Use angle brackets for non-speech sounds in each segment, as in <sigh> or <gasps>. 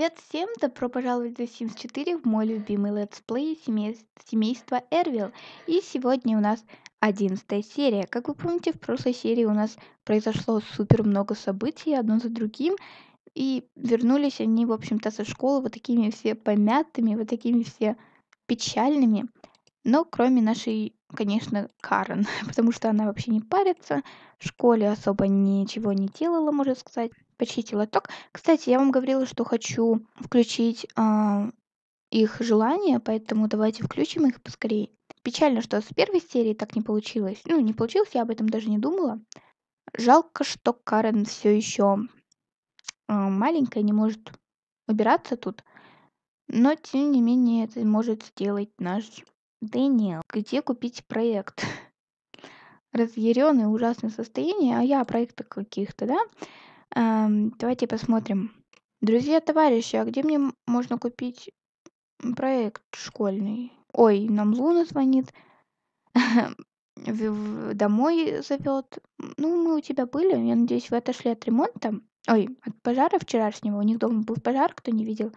Привет всем! Добро пожаловать за Sims 4 в мой любимый летсплей семейства Эрвил. И сегодня у нас 11 серия. Как вы помните, в прошлой серии у нас произошло супер много событий, одно за другим. И вернулись они, в общем-то, со школы вот такими все помятыми, вот такими все печальными. Но кроме нашей конечно, Карен, <laughs> потому что она вообще не парится, в школе особо ничего не делала, можно сказать, почистила ток. Кстати, я вам говорила, что хочу включить э, их желания, поэтому давайте включим их поскорее. Печально, что с первой серии так не получилось. Ну, не получилось, я об этом даже не думала. Жалко, что Карен все еще э, а, маленькая, не может убираться тут. Но, тем не менее, это может сделать наш Дэниел, где купить проект? <laughs> Разъяренное ужасное состояние, а я о проектах каких-то, да? Эм, давайте посмотрим. Друзья, товарищи, а где мне можно купить проект школьный? Ой, нам Луна звонит, <laughs> домой зовет. Ну, мы у тебя были, я надеюсь, вы отошли от ремонта. Ой, от пожара вчерашнего. У них дома был пожар, кто не видел.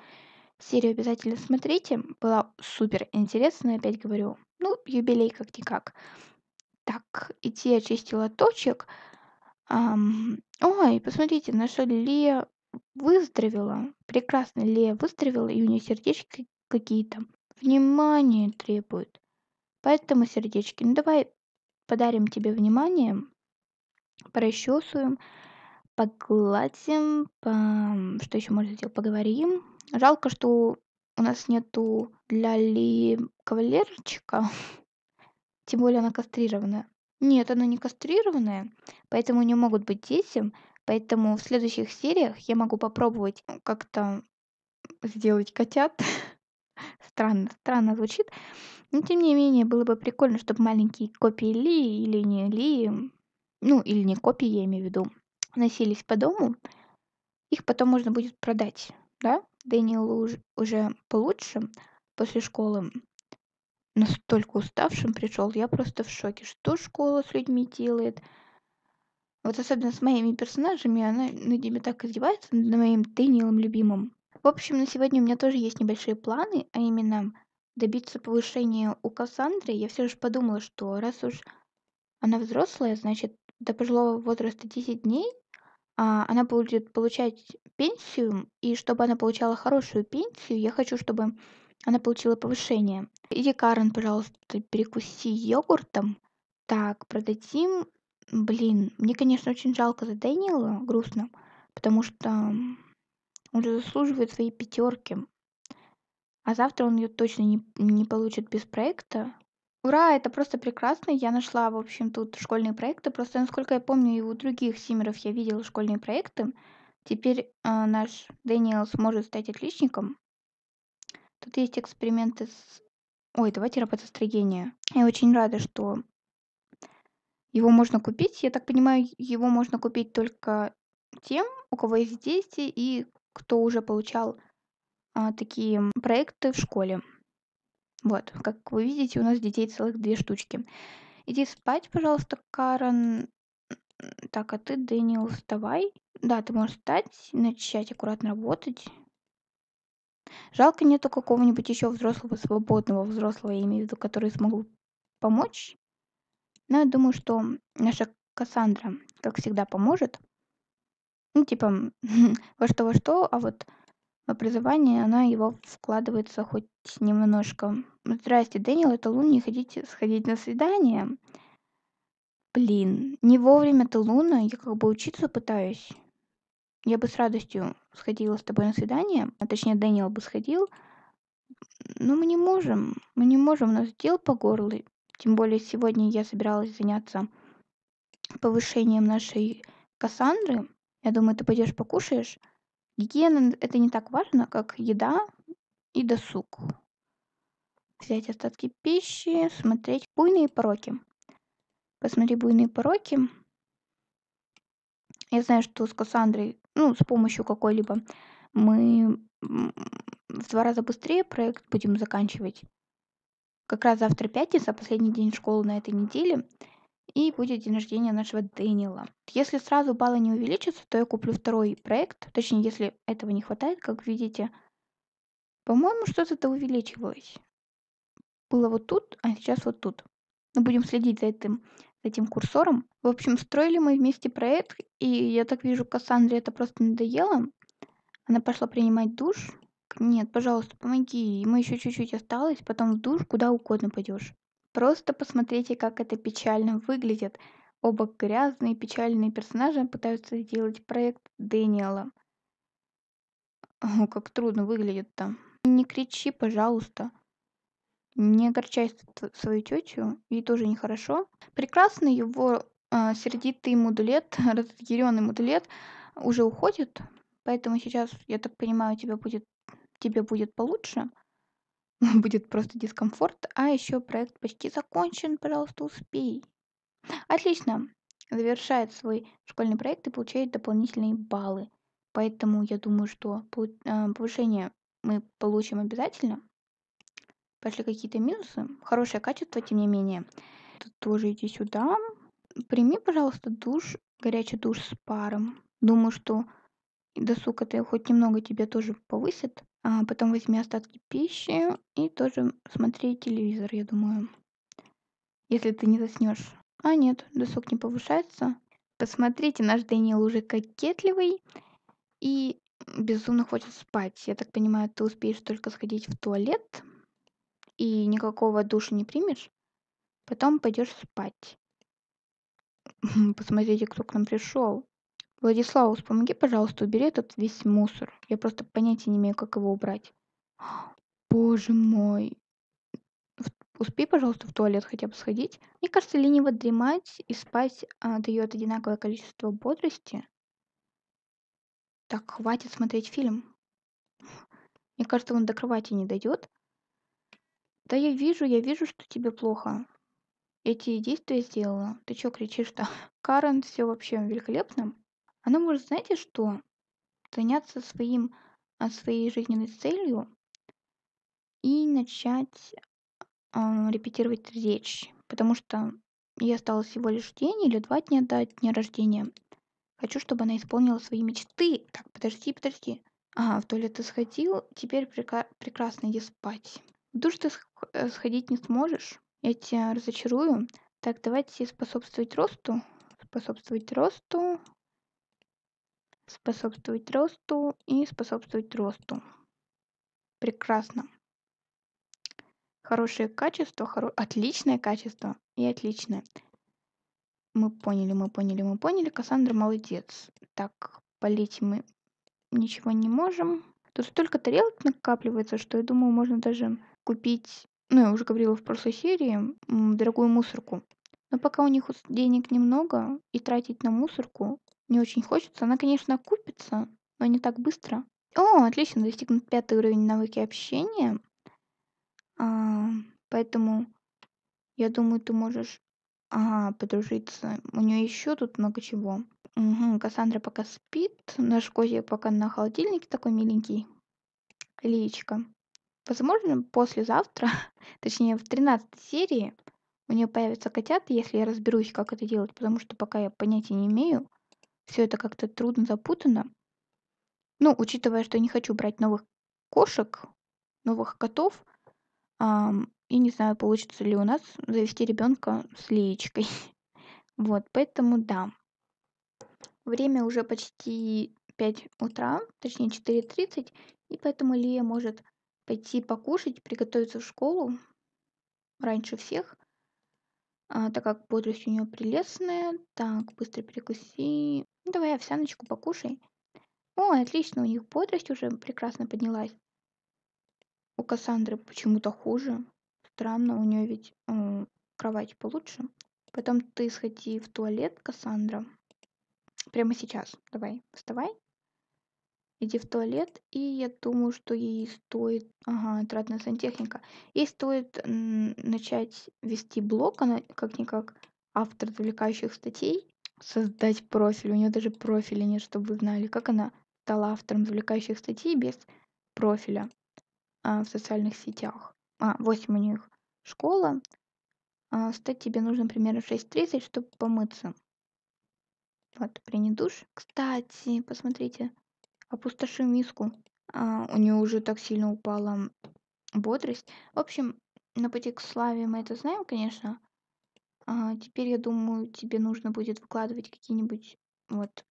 Серию обязательно смотрите. Была супер интересная, опять говорю. Ну, юбилей как-никак. Так, идти очистила точек. Эм, ой, посмотрите, наша Лея выздоровела. Прекрасно, Лея выздоровела, и у нее сердечки какие-то. Внимание требует. Поэтому, сердечки, ну давай подарим тебе внимание, прощесываем, погладим, по... что еще можно сделать, поговорим, Жалко, что у нас нету Ляли кавалерчика. <laughs> Тем более она кастрированная. Нет, она не кастрированная, поэтому не могут быть дети. Поэтому в следующих сериях я могу попробовать как-то сделать котят. <laughs> странно, странно звучит. Но тем не менее, было бы прикольно, чтобы маленькие копии Ли или не Ли, ну или не копии, я имею в виду, носились по дому. Их потом можно будет продать, да? Дэниелу уже получше после школы, настолько уставшим пришел, я просто в шоке, что школа с людьми делает. Вот особенно с моими персонажами, она на ними так издевается, над моим Дэниелом любимым. В общем, на сегодня у меня тоже есть небольшие планы, а именно добиться повышения у Кассандры. Я все же подумала, что раз уж она взрослая, значит, до пожилого возраста 10 дней, а, она будет получать пенсию, и чтобы она получала хорошую пенсию, я хочу, чтобы она получила повышение. Иди, Карен, пожалуйста, перекуси йогуртом. Так, продадим. Блин, мне, конечно, очень жалко за Дэниела, грустно, потому что он же заслуживает своей пятерки. А завтра он ее точно не, не получит без проекта. Ура, это просто прекрасно. Я нашла, в общем, тут школьные проекты. Просто, насколько я помню, и у других симеров я видела школьные проекты. Теперь э, наш Дэниел сможет стать отличником. Тут есть эксперименты с... Ой, давайте работостроение. Я очень рада, что его можно купить. Я так понимаю, его можно купить только тем, у кого есть дети и кто уже получал а, такие проекты в школе. Вот, как вы видите, у нас детей целых две штучки. Иди спать, пожалуйста, Карен. Так, а ты, Дэниел, вставай. Да, ты можешь встать, начать аккуратно работать. Жалко нету какого-нибудь еще взрослого, свободного взрослого, я имею в виду, который смогу помочь. Но я думаю, что наша Кассандра, как всегда, поможет. Ну, типа, <laughs> во что во что, а вот образование, она его вкладывается хоть немножко. Ну, здрасте, Дэниел, это Лун, не хотите сходить на свидание? Блин, не вовремя-то Луна, я как бы учиться пытаюсь. Я бы с радостью сходила с тобой на свидание, а точнее Дэниел бы сходил, но мы не можем, мы не можем, у нас дел по горло. Тем более сегодня я собиралась заняться повышением нашей Кассандры. Я думаю, ты пойдешь покушаешь. Гигиена – это не так важно, как еда и досуг. Взять остатки пищи, смотреть буйные пороки. Посмотри буйные пороки. Я знаю, что с Кассандрой, ну, с помощью какой-либо, мы в два раза быстрее проект будем заканчивать. Как раз завтра пятница, а последний день школы на этой неделе – и будет день рождения нашего Дэниела. Если сразу баллы не увеличатся, то я куплю второй проект, точнее, если этого не хватает, как видите. По-моему, что-то это увеличивалось. Было вот тут, а сейчас вот тут. Мы будем следить за этим, за этим курсором. В общем, строили мы вместе проект, и я так вижу, Кассандре это просто надоело. Она пошла принимать душ. Нет, пожалуйста, помоги. Мы еще чуть-чуть осталось, потом в душ, куда угодно пойдешь. Просто посмотрите, как это печально выглядит. Оба грязные печальные персонажи пытаются сделать проект Дэниела. О, как трудно выглядит там. Не кричи, пожалуйста. Не огорчай свою тетю, ей тоже нехорошо. Прекрасный его э, сердитый модулет, <laughs> разъяренный модулет уже уходит, поэтому сейчас, я так понимаю, тебе будет, тебе будет получше. <laughs> Будет просто дискомфорт. А еще проект почти закончен, пожалуйста, успей. Отлично. Завершает свой школьный проект и получает дополнительные баллы. Поэтому я думаю, что э, повышение мы получим обязательно. Пошли какие-то минусы. Хорошее качество, тем не менее. Тут тоже иди сюда. Прими, пожалуйста, душ, горячий душ с паром. Думаю, что досуг это хоть немного тебя тоже повысит. А потом возьми остатки пищи и тоже смотри телевизор, я думаю. Если ты не заснешь. А нет, досуг не повышается. Посмотрите, наш Дэниел уже кокетливый и безумно хочет спать. Я так понимаю, ты успеешь только сходить в туалет и никакого душа не примешь. Потом пойдешь спать. <laughs> Посмотрите, кто к нам пришел. Владиславус, помоги, пожалуйста, убери этот весь мусор. Я просто понятия не имею, как его убрать. <gasps> Боже мой. Успей, пожалуйста, в туалет хотя бы сходить. Мне кажется, лениво дремать и спать а, дает одинаковое количество бодрости. Так, хватит смотреть фильм. <laughs> Мне кажется, он до кровати не дойдет. Да я вижу, я вижу, что тебе плохо. Эти действия сделала. Ты что кричишь-то? <laughs> Карен, все вообще великолепно. Она может, знаете что, заняться своим, а, своей жизненной целью и начать э, репетировать речь, потому что ей осталось всего лишь день или два дня до дня рождения. Хочу, чтобы она исполнила свои мечты. Так, подожди, подожди. Ага, в туалет ты сходил, теперь прека- прекрасно иди спать. В душ ты э, сходить не сможешь, я тебя разочарую. Так, давайте способствовать росту. Способствовать росту способствовать росту и способствовать росту. Прекрасно. Хорошее качество, хоро... отличное качество и отличное. Мы поняли, мы поняли, мы поняли. Кассандра молодец. Так, полить мы ничего не можем. Тут столько тарелок накапливается, что я думаю, можно даже купить, ну, я уже говорила в прошлой серии, дорогую мусорку. Но пока у них денег немного, и тратить на мусорку не очень хочется. Она, конечно, купится, но не так быстро. О, отлично, достигнут пятый уровень навыки общения. А, поэтому, я думаю, ты можешь... Ага, подружиться. У нее еще тут много чего. Угу, Кассандра пока спит. Наш котик пока на холодильнике такой миленький. Личка. Возможно, послезавтра, <laughs> точнее в 13 серии, у нее появятся котята, если я разберусь, как это делать, потому что пока я понятия не имею. Все это как-то трудно, запутано. Ну, учитывая, что я не хочу брать новых кошек, новых котов, ам, и не знаю, получится ли у нас завести ребенка с леечкой. <laughs> Вот, поэтому да. Время уже почти 5 утра, точнее 4.30, и поэтому Лия может пойти покушать, приготовиться в школу раньше всех, а, так как бодрость у нее прелестная. Так, быстро перекуси. Ну, давай овсяночку покушай. О, отлично, у них бодрость уже прекрасно поднялась. У Кассандры почему-то хуже. Странно, у нее ведь э, кровать получше. Потом ты сходи в туалет, Кассандра. Прямо сейчас. Давай, вставай. Иди в туалет, и я думаю, что ей стоит... Ага, тратная сантехника. Ей стоит начать вести блог, она как-никак автор завлекающих статей создать профиль. У нее даже профиля нет, чтобы вы знали, как она стала автором завлекающих статей без профиля а, в социальных сетях. А, 8 у них школа. А, встать тебе нужно примерно в 6.30, чтобы помыться. Вот, прини душ. Кстати, посмотрите, опустоши миску. А, у нее уже так сильно упала бодрость. В общем, на пути к славе мы это знаем, конечно. А, теперь, я думаю, тебе нужно будет выкладывать какие-нибудь вот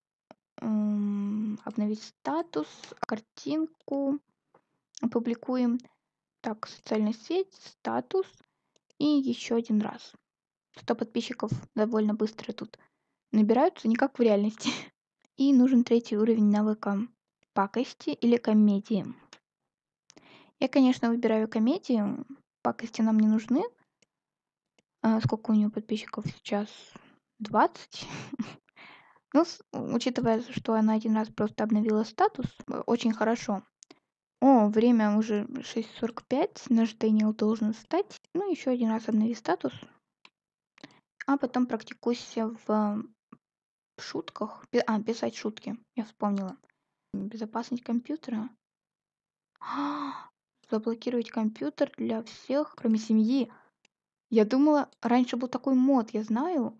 обновить статус, картинку, опубликуем. Так, социальная сеть, статус и еще один раз. 100 подписчиков довольно быстро тут набираются, не как в реальности. <laughs> И нужен третий уровень навыка пакости или комедии. Я, конечно, выбираю комедию, пакости нам не нужны, а сколько у нее подписчиков сейчас? 20? <laughs> Ну, учитывая, что она один раз просто обновила статус, э, очень хорошо. О, время уже 6.45, наш Дэниел должен встать. Ну, еще один раз обнови статус. А потом практикуйся в шутках. А, писать шутки, я вспомнила. Безопасность компьютера. <gasps> заблокировать компьютер для всех, кроме семьи. Я думала, раньше был такой мод, я знаю.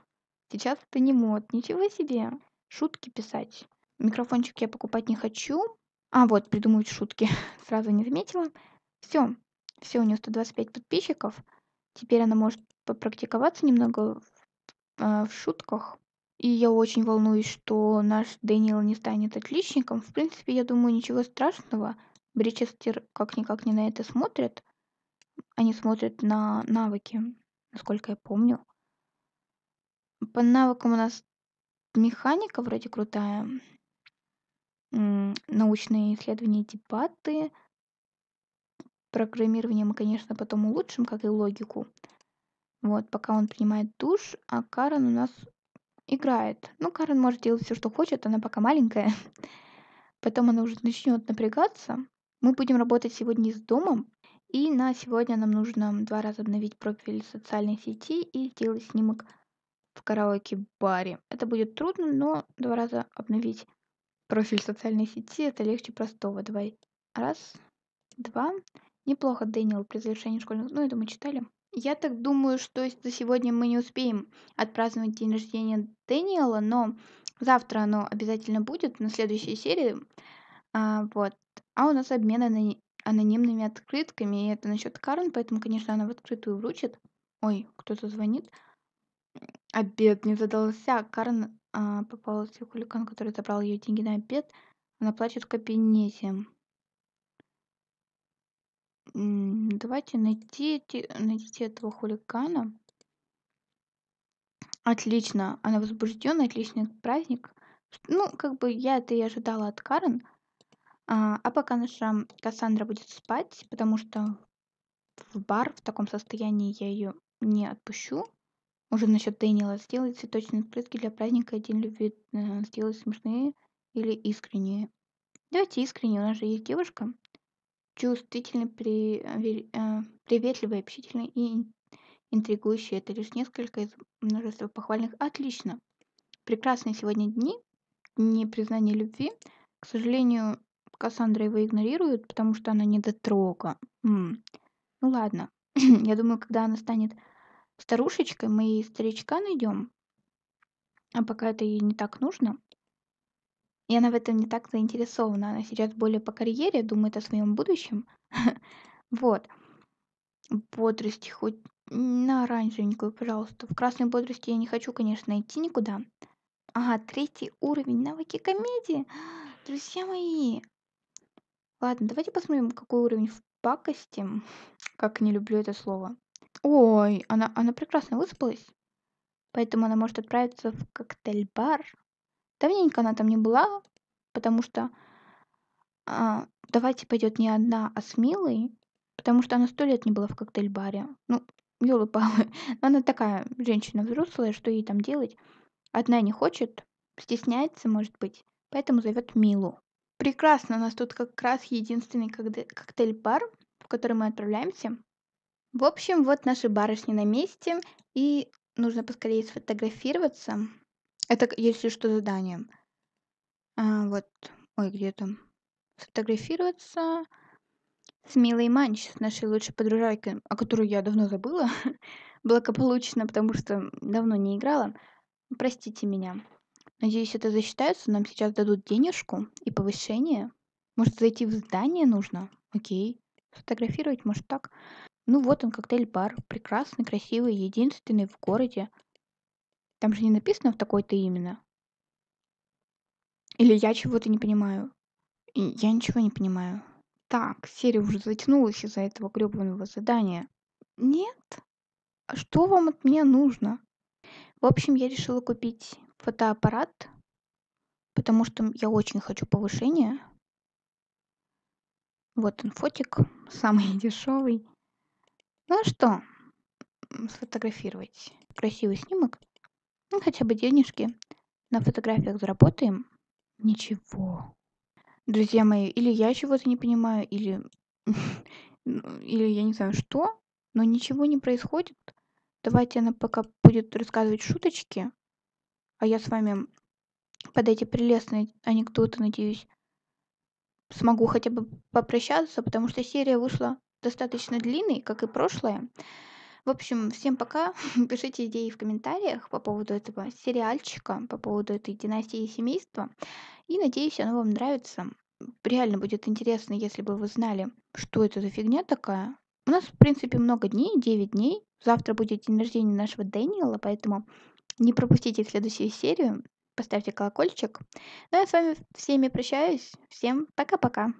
Сейчас это не мод. Ничего себе. Шутки писать. Микрофончик я покупать не хочу. А, вот, придумывать шутки. <laughs> Сразу не заметила. Все. Все, у нее 125 подписчиков. Теперь она может попрактиковаться немного в, э, в шутках. И я очень волнуюсь, что наш Дэниел не станет отличником. В принципе, я думаю, ничего страшного. Бричестер как-никак не на это смотрит. Они смотрят на навыки насколько я помню. По навыкам у нас механика вроде крутая. Научные исследования, дебаты. Типа Программирование мы, конечно, потом улучшим, как и логику. Вот, пока он принимает душ, а Карен у нас играет. Ну, Карен может делать все, что хочет, она пока маленькая. <laughs> Потом она уже начнет напрягаться. Мы будем работать сегодня с домом. И на сегодня нам нужно два раза обновить профиль социальной сети и сделать снимок в караоке-баре. Это будет трудно, но два раза обновить профиль социальной сети это легче простого. Давай. Раз, два. Неплохо, Дэниел, при завершении школьных... Ну, это мы читали. Я так думаю, что за сегодня мы не успеем отпраздновать день рождения Дэниела, но завтра оно обязательно будет на следующей серии. А, вот. А у нас обмены на анонимными открытками, и это насчет Карен, поэтому, конечно, она в открытую вручит. Ой, кто-то звонит. Обед не задался. Карен а, попалась в хулиган, который забрал ее деньги на обед. Она плачет в кабинете. Давайте найти, найти этого хулигана. Отлично, она возбуждена, отличный праздник. Ну, как бы я это и ожидала от Карен, а, а пока наша Кассандра будет спать, потому что в бар в таком состоянии я ее не отпущу. Уже насчет Дэниела сделать цветочные открытки для праздника День любви э, сделать смешные или искренние. Давайте искренние, у нас же есть девушка. Чувствительный, при, э, э приветливый, общительный и интригующий. Это лишь несколько из множества похвальных. Отлично. Прекрасные сегодня дни. Не признание любви. К сожалению, Кассандра его игнорирует, потому что она недотрога. М-м. Ну ладно. <clears throat> Я думаю, когда она станет старушечкой, мы ей старичка найдем. А пока это ей не так нужно. И она в этом не так заинтересована. Она сейчас более по карьере, думает о своем будущем. <laughs> Вот. Бодрости хоть на оранжевенькую, пожалуйста. В красной бодрости я не хочу, конечно, идти никуда. Ага, третий уровень навыки комедии. <gasps> Друзья мои, Ладно, давайте посмотрим, какой уровень в пакости. Как не люблю это слово. Ой, она, она прекрасно выспалась. Поэтому она может отправиться в коктейль-бар. Давненько она там не была, потому что а, давайте пойдет не одна, а с Милой. Потому что она сто лет не была в коктейль-баре. Ну, елы-палы. Но она такая женщина взрослая, что ей там делать? Одна не хочет, стесняется, может быть, поэтому зовет Милу. Прекрасно, у нас тут как раз единственный коктейль-бар, в который мы отправляемся. В общем, вот наши барышни на месте, и нужно поскорее сфотографироваться. Это, если что, задание. А, вот, ой, где там? Сфотографироваться с Милой Манч, с нашей лучшей подружайкой, о которой я давно забыла, <laughs> благополучно, потому что давно не играла. Простите меня. Надеюсь, это засчитается, нам сейчас дадут денежку и повышение. Может, зайти в здание нужно? Окей. Сфотографировать, может, так? Ну вот он, коктейль-бар. Прекрасный, красивый, единственный в городе. Там же не написано в такой-то именно. Или я чего-то не понимаю. Я ничего не понимаю. Так, серия уже затянулась из-за этого гребаного задания. Нет? А что вам от меня нужно? В общем, я решила купить фотоаппарат, потому что я очень хочу повышения. Вот он фотик, <laughs> самый дешевый. Ну а что, сфотографировать красивый снимок. Ну, хотя бы денежки. На фотографиях заработаем. Ничего. Друзья мои, или я чего-то не понимаю, или... <laughs> Ну, или я не знаю что, но ничего не происходит. Давайте она пока будет рассказывать шуточки, а я с вами под эти прелестные анекдоты, надеюсь, смогу хотя бы попрощаться, потому что серия вышла достаточно длинной, как и прошлая. В общем, всем пока. <laughs> Пишите идеи в комментариях по поводу этого сериальчика, по поводу этой династии и семейства. И надеюсь, оно вам нравится. Реально будет интересно, если бы вы знали, что это за фигня такая. У нас, в принципе, много дней, 9 дней. Завтра будет день рождения нашего Дэниела, поэтому не пропустите следующую серию, поставьте колокольчик. Ну а я с вами всеми прощаюсь. Всем пока-пока.